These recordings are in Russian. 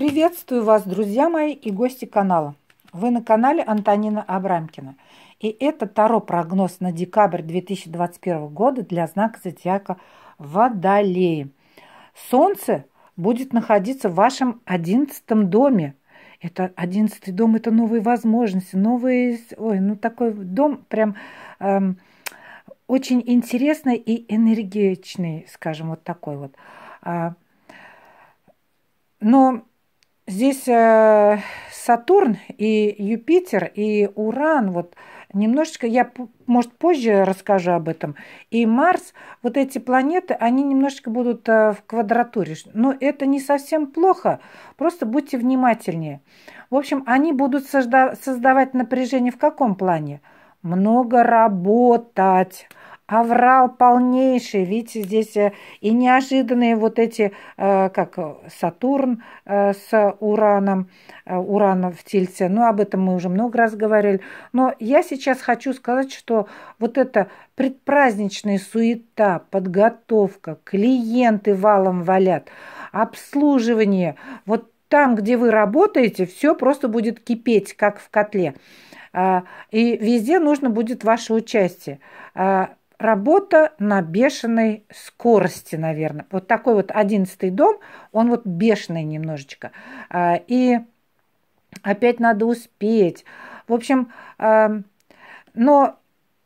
Приветствую вас, друзья мои и гости канала. Вы на канале Антонина Абрамкина. И это Таро-прогноз на декабрь 2021 года для знака зодиака Водолеи. Солнце будет находиться в вашем одиннадцатом доме. Это одиннадцатый дом, это новые возможности, новые... Ой, ну такой дом прям... Эм, очень интересный и энергичный, скажем, вот такой вот. А, но Здесь э, Сатурн и Юпитер и Уран, вот немножечко, я, может, позже расскажу об этом, и Марс, вот эти планеты, они немножечко будут э, в квадратуре. Но это не совсем плохо, просто будьте внимательнее. В общем, они будут созда- создавать напряжение в каком плане? Много работать Аврал полнейший, видите, здесь э, и неожиданные вот эти, э, как э, Сатурн с Ураном, Уран в Тельце, Но ну, об этом мы уже много раз говорили. Но я сейчас хочу сказать, что вот эта предпраздничная суета, подготовка, клиенты валом валят, обслуживание, вот там, где вы работаете, все просто будет кипеть, как в котле. А, и везде нужно будет ваше участие. А, работа на бешеной скорости, наверное. Вот такой вот одиннадцатый дом, он вот бешеный немножечко. А, и опять надо успеть. В общем, но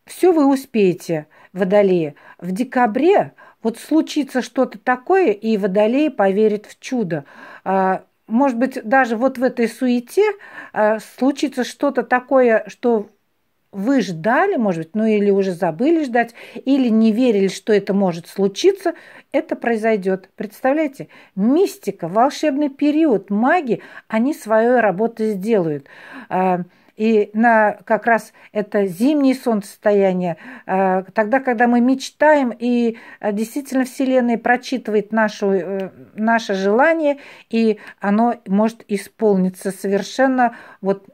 все вы успеете, водолеи. В декабре вот случится что-то такое, и водолеи поверят в чудо а, может быть, даже вот в этой суете а, случится что-то такое, что вы ждали, может быть, ну или уже забыли ждать, или не верили, что это может случиться, это произойдет. Представляете, мистика, волшебный период, маги, они свою работу сделают. А, и на как раз это зимнее солнцестояние, а, тогда, когда мы мечтаем, и а, действительно Вселенная прочитывает нашу, э, наше желание, и оно может исполниться совершенно вот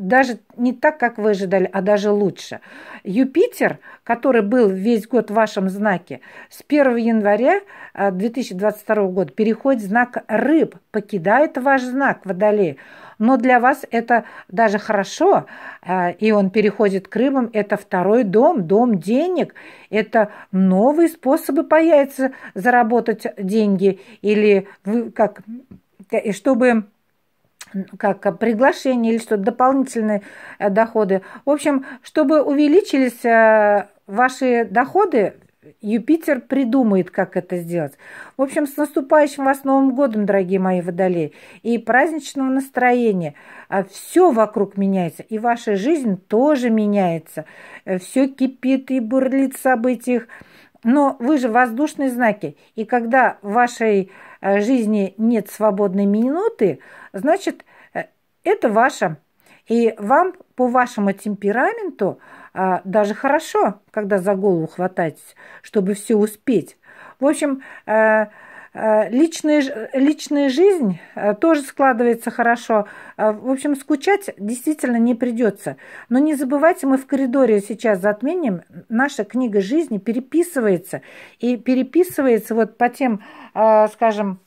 даже не так, как вы ожидали, а даже лучше. Юпитер, который был весь год в вашем знаке, с 1 января 2022 э, года переходит в знак рыб, покидает ваш знак водолей. Но для вас это даже хорошо, э, и он переходит к рыбам. Это второй дом, дом денег. Это новые способы появятся заработать деньги или вы как э, чтобы как э, приглашение или что-то, дополнительные э, доходы. В общем, чтобы увеличились э, ваши доходы, Юпитер придумает, как это сделать. В общем, с наступающим вас Новым годом, дорогие мои водолеи, и праздничного настроения. Все вокруг меняется, и ваша жизнь тоже меняется. Все кипит и бурлит в событиях но вы же воздушные знаки, и когда в вашей э, жизни нет свободной минуты, значит, э, это ваше. И вам по вашему темпераменту э, даже хорошо, когда за голову хватаетесь, чтобы все успеть. В общем, Э, личная, э, личная жизнь э, тоже складывается хорошо. В общем, скучать действительно не придется. Но не забывайте, мы в коридоре сейчас затменим, наша книга жизни переписывается. И переписывается вот по тем, скажем,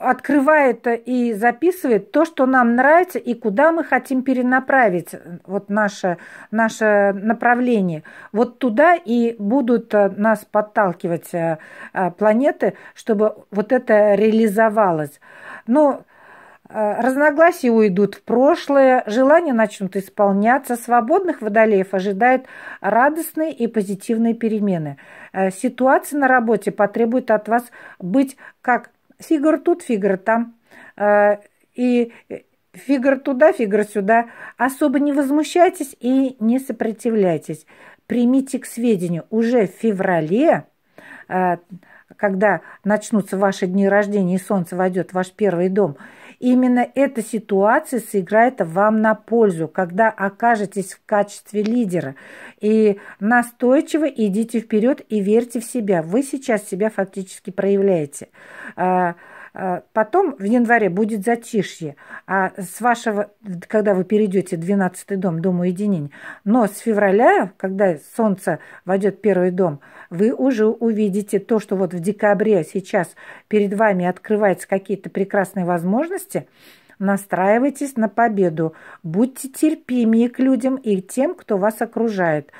открывает и записывает то, что нам нравится и куда мы хотим перенаправить э, вот наше, наше направление. Вот туда и будут э, нас подталкивать э, планеты, чтобы вот это реализовалось. Но разногласия уйдут в прошлое, желания начнут исполняться, свободных водолеев ожидает радостные и позитивные перемены. Ситуация на работе потребует от вас быть как Фигур тут, фигур там. Э, и фигур туда, фигур сюда. Особо не возмущайтесь и не сопротивляйтесь. Примите к сведению, уже в феврале, э, когда начнутся ваши дни рождения и солнце войдет в ваш первый дом – Именно эта ситуация сыграет вам на пользу, когда окажетесь в качестве лидера. И настойчиво идите вперед и верьте в себя. Вы сейчас себя фактически проявляете. А, Э, потом в январе будет затишье, а с вашего, когда вы перейдете 12 дом, дом уединения, но с февраля, когда солнце войдет в первый дом, вы уже увидите то, что вот в декабре сейчас перед вами открываются какие-то прекрасные возможности, Настраивайтесь на победу. Будьте терпимее к людям и к тем, кто вас окружает.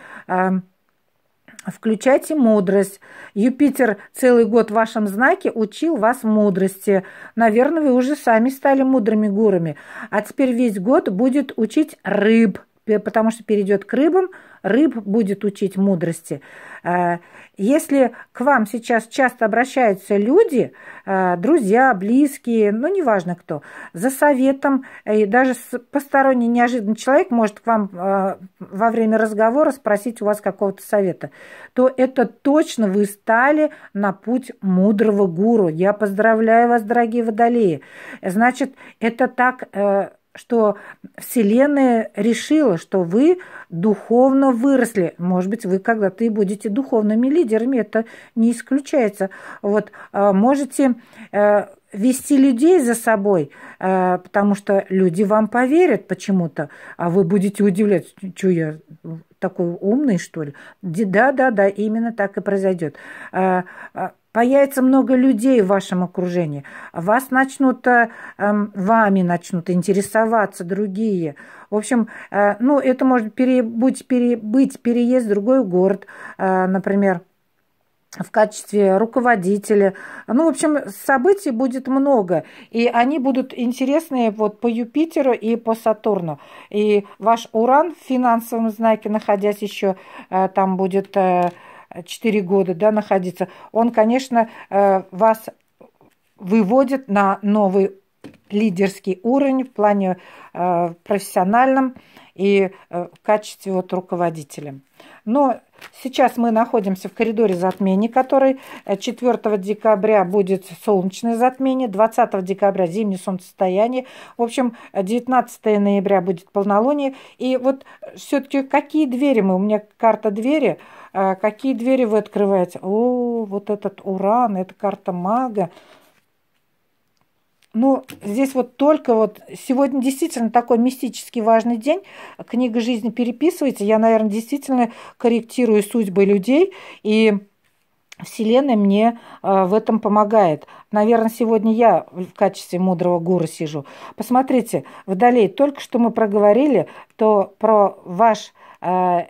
Включайте мудрость. Юпитер целый год в вашем знаке учил вас мудрости. Наверное, вы уже сами стали мудрыми гурами. А теперь весь год будет учить рыб – потому что перейдет к рыбам, рыб будет учить мудрости. Э, если к вам сейчас часто обращаются люди, э, друзья, близкие, ну, неважно кто, за советом, э, и даже посторонний неожиданный человек может к вам во время разговора спросить у вас какого-то совета, то это точно вы стали на путь мудрого гуру. Я поздравляю вас, дорогие водолеи. Значит, это так что Вселенная решила, что вы духовно выросли. Может быть, вы когда-то и будете духовными лидерами, это не исключается. Вот э, можете э, вести людей за собой, э, потому что люди вам поверят почему-то, а вы будете удивляться, что я такой умный, что ли? Да, да, да, именно так и произойдет появится много людей в вашем окружении, вас начнут, э, эм, вами начнут интересоваться другие. В общем, э, ну, это может пере, быть, пере, быть переезд в другой город, э, например, в качестве руководителя. Ну, в общем, событий будет много, и они будут интересные вот по Юпитеру и по Сатурну. И ваш Уран в финансовом знаке, находясь еще там будет 4 э, года да, находиться, он, конечно, э, вас выводит на новый лидерский уровень в плане э, профессиональном и э, в качестве вот руководителя. Но сейчас мы находимся в коридоре затмений, который 4 э, декабря будет солнечное затмение, 20 декабря зимнее солнцестояние, в общем, 19 ноября будет полнолуние. И вот э, все-таки какие двери мы, у меня карта двери, э, какие двери вы открываете? О, вот этот уран, это карта мага, ну, здесь вот только вот сегодня действительно такой мистический важный день. Книга жизни переписывается. Я, наверное, действительно корректирую судьбы людей. И Вселенная мне э, в этом помогает. Наверное, сегодня я в качестве мудрого гуру сижу. Посмотрите, вдали, только что мы проговорили то про ваш э,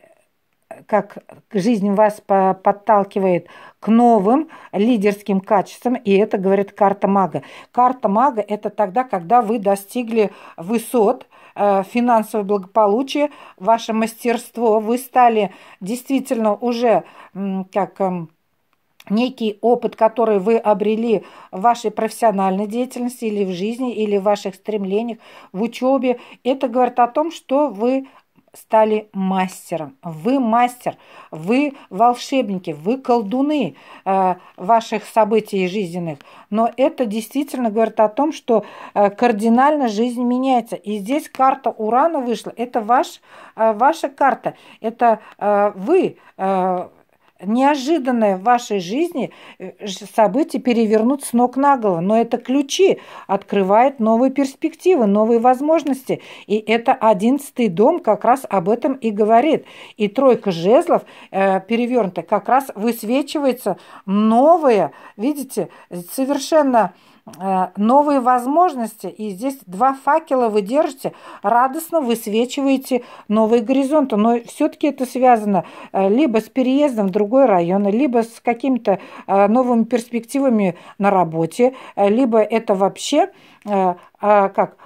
как жизнь вас по подталкивает к новым лидерским качествам, и это говорит карта мага. Карта мага – это тогда, когда вы достигли высот э, финансового благополучия, ваше мастерство, вы стали действительно уже как эм, некий опыт, который вы обрели в вашей профессиональной деятельности или в жизни, или в ваших стремлениях, в учебе, это говорит о том, что вы стали мастером. Вы мастер, вы волшебники, вы колдуны э, ваших событий жизненных. Но это действительно говорит о том, что э, кардинально жизнь меняется. И здесь карта Урана вышла. Это ваш, э, ваша карта. Это э, вы. Э, неожиданное в вашей жизни э, событие перевернуть с ног на голову. Но это ключи, открывает новые перспективы, новые возможности. И это одиннадцатый дом как раз об этом и говорит. И тройка жезлов э, перевернута как раз высвечивается новое, видите, совершенно Э, новые возможности. И здесь два факела вы держите, радостно высвечиваете новые горизонты. Но все-таки это связано э, либо с переездом в другой район, либо с какими-то э, новыми перспективами на работе, либо это вообще а, как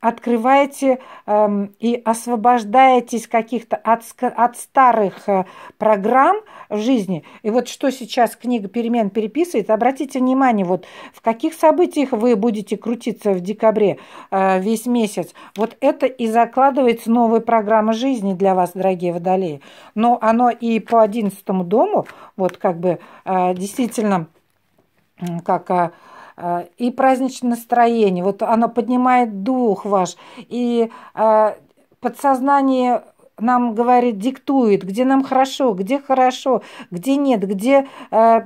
открываете э, и освобождаетесь каких-то от, от старых э, программ жизни. И вот что сейчас книга «Перемен» переписывает, обратите внимание, вот в каких событиях вы будете крутиться в декабре э, весь месяц. Вот это и закладывается новая программа жизни для вас, дорогие водолеи. Но оно и по одиннадцатому дому, вот как бы э, действительно, как... Э, Э, и праздничное настроение, вот оно поднимает дух ваш, и э, подсознание нам говорит, диктует, где нам хорошо, где хорошо, где нет, где э,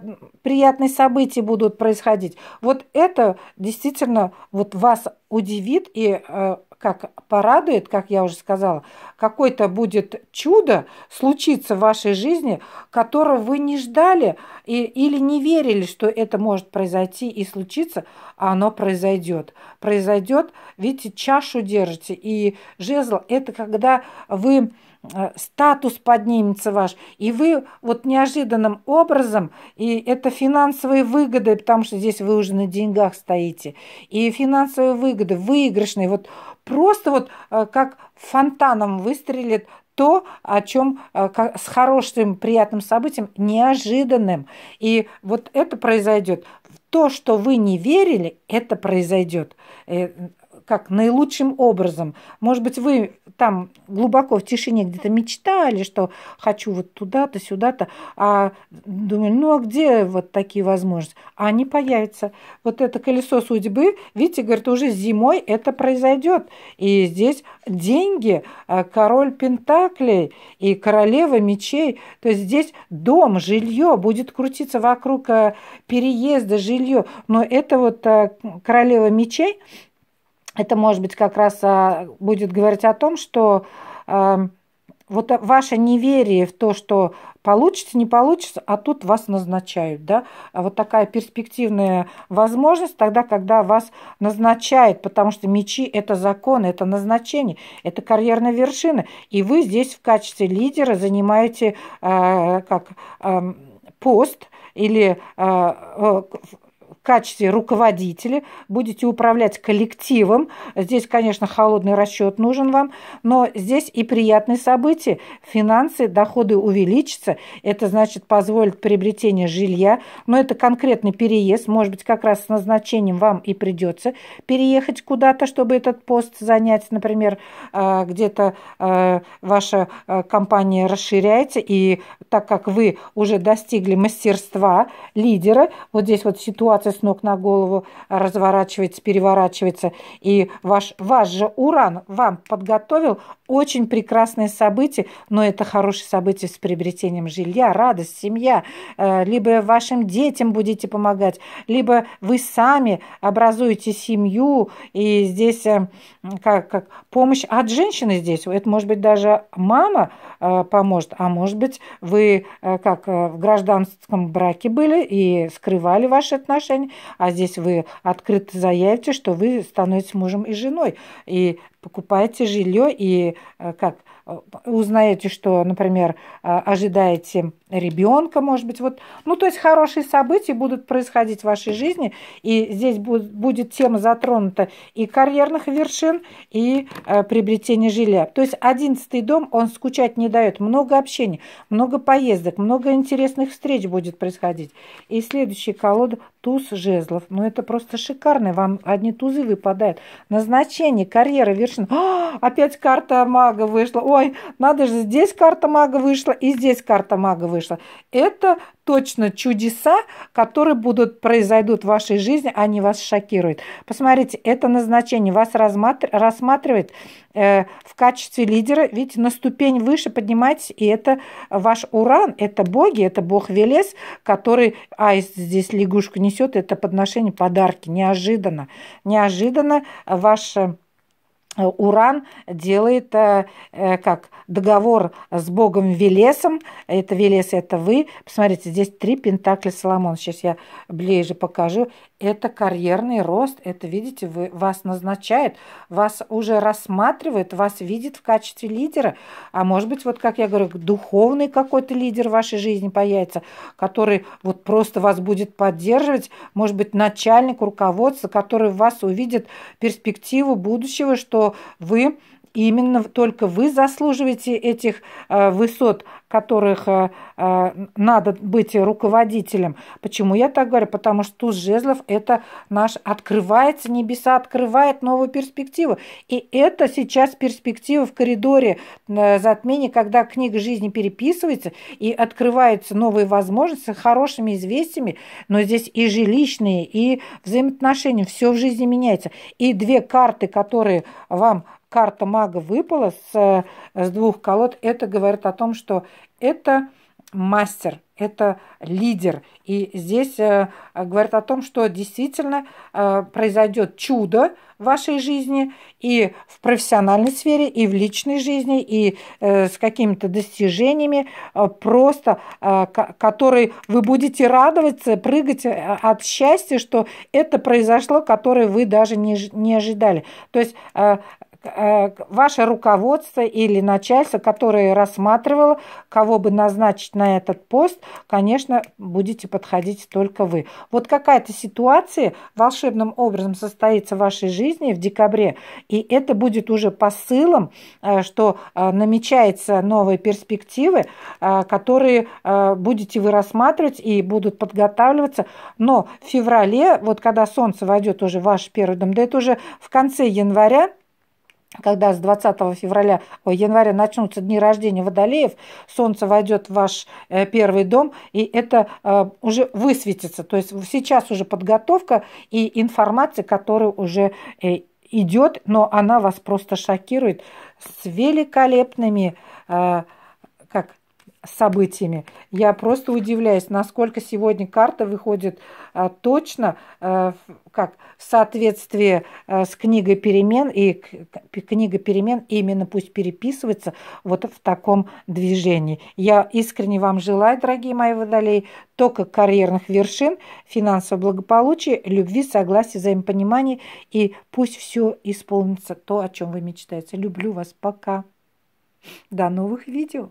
приятные события будут происходить. Вот это действительно вот вас удивит и как порадует, как я уже сказала, какое-то будет чудо случиться в вашей жизни, которого вы не ждали и, или не верили, что это может произойти и случиться, а оно произойдет. Произойдет, видите, чашу держите. И жезл – это когда вы Э, статус поднимется ваш, и вы вот неожиданным образом, и это финансовые выгоды, потому что здесь вы уже на деньгах стоите, и финансовые выгоды, выигрышные, вот просто вот э, как фонтаном выстрелит то, о чем э, с хорошим, приятным событием, неожиданным. И вот это произойдет. То, что вы не верили, это произойдет как наилучшим образом. Может быть, вы там глубоко в тишине где-то мечтали, что хочу вот туда-то, сюда-то, а думали, ну а где вот такие возможности? А они появятся. Вот это колесо судьбы, видите, говорит, уже зимой это произойдет. И здесь деньги, э, король пентаклей и королева мечей, то есть здесь дом, жилье будет крутиться вокруг э, переезда, жилье, но это вот э, королева мечей, это, может быть, как раз а, будет говорить о том, что а, вот ваше неверие в то, что получится, не получится, а тут вас назначают, да, а вот такая перспективная возможность тогда, когда вас назначают, потому что мечи – это закон, это назначение, это карьерная вершина, и вы здесь в качестве лидера занимаете э, как э, пост или э, качестве руководителя, будете управлять коллективом. Здесь, конечно, холодный расчет нужен вам, но здесь и приятные события. Финансы, доходы увеличатся. Это значит позволит приобретение жилья. Но это конкретный переезд. Может быть, как раз с назначением вам и придется переехать куда-то, чтобы этот пост занять. Например, э, где-то э, ваша э, компания расширяется, и так как вы уже достигли мастерства лидера, вот здесь вот ситуация с ног на голову разворачивается, переворачивается. И ваш, ваш же Уран вам подготовил очень прекрасное событие, но это хорошее событие с приобретением жилья, радость, семья. Э, либо вашим детям будете помогать, либо вы сами образуете семью, и здесь э, как, как помощь от женщины здесь. Это может быть даже мама э, поможет, а может быть вы как в гражданском браке были и скрывали ваши отношения, онлайн, а здесь вы открыто заявите, что вы становитесь мужем и женой, и покупаете жилье, и э, как узнаете, что, например, а, ожидаете ребенка, может быть, вот, ну, то есть хорошие события будут происходить в вашей жизни, и здесь будет, будет тема затронута и карьерных вершин, и э, а, приобретения жилья. То есть одиннадцатый дом, он скучать не дает, много общения, много поездок, много интересных встреч будет происходить. И следующая колода туз жезлов, ну, это просто шикарно, вам одни тузы выпадают. Назначение, карьера, вершин, О, опять карта мага вышла, О, ой, надо же, здесь карта мага вышла, и здесь карта мага вышла. Это точно чудеса, которые будут, произойдут в вашей жизни, они вас шокируют. Посмотрите, это назначение вас рассматривает э, в качестве лидера, видите, на ступень выше поднимайтесь, и это ваш уран, это боги, это бог Велес, который а здесь лягушку несет, это подношение, подарки, неожиданно, неожиданно ваше Э, Уран делает э, э, как договор с богом Велесом. Это Велес, это вы. Посмотрите, здесь три пентакля Соломон. Сейчас я ближе покажу. Это карьерный рост. Это, видите, вы, вас назначает, вас уже рассматривает, вас видит в качестве лидера. А может быть, вот как я говорю, духовный какой-то лидер в вашей жизни появится, который вот просто вас будет поддерживать. Может быть, начальник, руководство, который вас увидит перспективу будущего, что вы именно только вы заслуживаете этих э, высот, которых э, э, надо быть руководителем. Почему я так говорю? Потому что туз жезлов – это наш открывается небеса, открывает новую перспективу. И это сейчас перспектива в коридоре затмений, когда книга жизни переписывается и открываются новые возможности с хорошими известиями, но здесь и жилищные, и взаимоотношения, все в жизни меняется. И две карты, которые вам карта мага выпала с, э, с двух колод, это говорит о том, что это мастер, это лидер. И здесь э, говорит о том, что действительно э, произойдет чудо в вашей жизни и в профессиональной сфере, и в личной жизни, и э, с какими-то достижениями, просто которые вы будете радоваться, прыгать от счастья, что это произошло, которое вы даже не, не ожидали. То есть Э, ваше руководство или начальство, которое рассматривало, кого бы назначить на этот пост, конечно, будете подходить только вы. Вот какая-то ситуация волшебным образом состоится в вашей жизни в декабре, и это будет уже посылом, э, что э, намечаются новые перспективы, которые будете вы рассматривать и будут подготавливаться. Но в феврале, вот когда солнце войдет уже в ваш первый дом, да это уже в конце января, когда с 20 февраля, ой, э, января начнутся дни рождения водолеев, солнце войдет в ваш э, первый дом, и это э, уже высветится. То есть сейчас уже подготовка и информация, которая уже идет, но она вас просто шокирует с великолепными, как событиями. Я просто удивляюсь, насколько сегодня карта выходит а, точно а, как в соответствии а, э, с книгой перемен, и к, книга перемен именно пусть переписывается вот в таком движении. Я искренне вам желаю, дорогие мои водолеи, только карьерных вершин, финансового благополучия, любви, согласия, взаимопонимания, и пусть все исполнится то, о чем вы мечтаете. Люблю вас, пока. До новых видео!